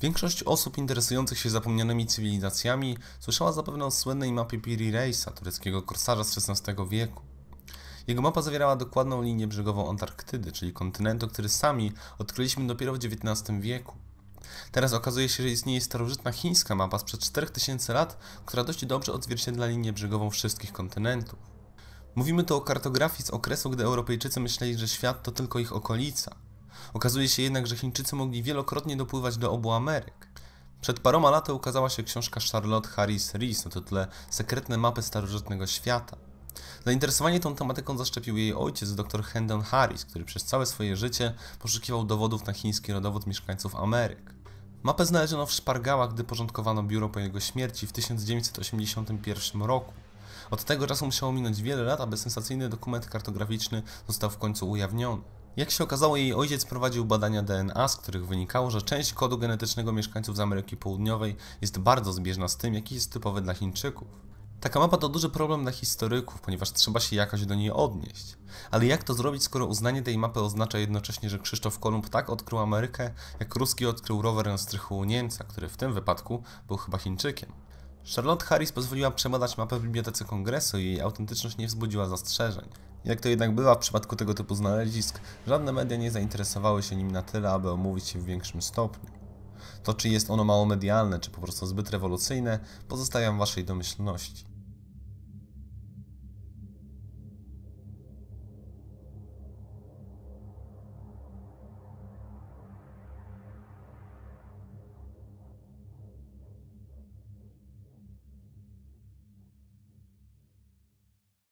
Większość osób interesujących się zapomnianymi cywilizacjami słyszała zapewne o słynnej mapie Piri Reisa, tureckiego korsarza z XVI wieku. Jego mapa zawierała dokładną linię brzegową Antarktydy, czyli kontynentu, który sami odkryliśmy dopiero w XIX wieku. Teraz okazuje się, że istnieje starożytna chińska mapa sprzed 4000 lat, która dość dobrze odzwierciedla linię brzegową wszystkich kontynentów. Mówimy tu o kartografii z okresu, gdy Europejczycy myśleli, że świat to tylko ich okolica. Okazuje się jednak, że Chińczycy mogli wielokrotnie dopływać do obu Ameryk. Przed paroma laty ukazała się książka Charlotte Harris Rees na tytule Sekretne mapy starożytnego świata. Zainteresowanie tą tematyką zaszczepił jej ojciec dr Hendon Harris, który przez całe swoje życie poszukiwał dowodów na chiński rodowód mieszkańców Ameryk. Mapę znaleziono w szpargałach, gdy porządkowano biuro po jego śmierci w 1981 roku. Od tego czasu musiało minąć wiele lat, aby sensacyjny dokument kartograficzny został w końcu ujawniony. Jak się okazało, jej ojciec prowadził badania DNA, z których wynikało, że część kodu genetycznego mieszkańców z Ameryki Południowej jest bardzo zbieżna z tym, jaki jest typowy dla Chińczyków. Taka mapa to duży problem dla historyków, ponieważ trzeba się jakoś do niej odnieść. Ale jak to zrobić, skoro uznanie tej mapy oznacza jednocześnie, że Krzysztof Kolumb tak odkrył Amerykę, jak ruski odkrył rower na strychu Niemca, który w tym wypadku był chyba Chińczykiem? Charlotte Harris pozwoliła przebadać mapę w Bibliotece Kongresu i jej autentyczność nie wzbudziła zastrzeżeń. Jak to jednak bywa w przypadku tego typu znalezisk, żadne media nie zainteresowały się nim na tyle, aby omówić je w większym stopniu. To czy jest ono mało medialne, czy po prostu zbyt rewolucyjne, pozostawiam waszej domyślności.